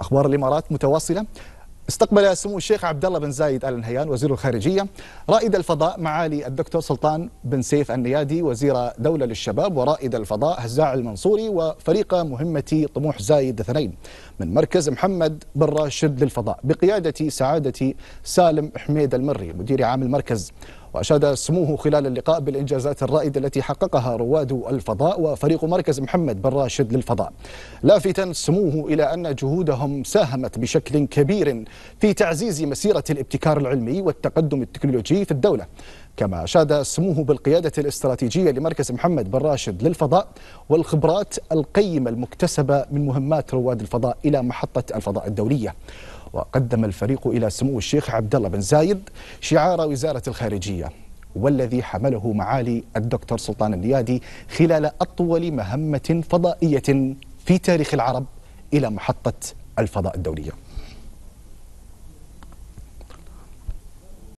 اخبار الامارات متواصله استقبل سمو الشيخ عبد الله بن زايد ال نهيان وزير الخارجيه رائد الفضاء معالي الدكتور سلطان بن سيف النيادي وزير دوله للشباب ورائد الفضاء هزاع المنصوري وفريق مهمه طموح زايد اثنين من مركز محمد بن راشد للفضاء بقياده سعاده سالم حميد المري مدير عام المركز وأشاد سموه خلال اللقاء بالإنجازات الرائدة التي حققها رواد الفضاء وفريق مركز محمد بن راشد للفضاء لافتا سموه إلى أن جهودهم ساهمت بشكل كبير في تعزيز مسيرة الابتكار العلمي والتقدم التكنولوجي في الدولة كما أشاد سموه بالقيادة الاستراتيجية لمركز محمد بن راشد للفضاء والخبرات القيمة المكتسبة من مهمات رواد الفضاء إلى محطة الفضاء الدولية وقدم الفريق إلى سمو الشيخ عبد الله بن زايد شعار وزارة الخارجية والذي حمله معالي الدكتور سلطان النيادي خلال أطول مهمة فضائية في تاريخ العرب إلى محطة الفضاء الدولية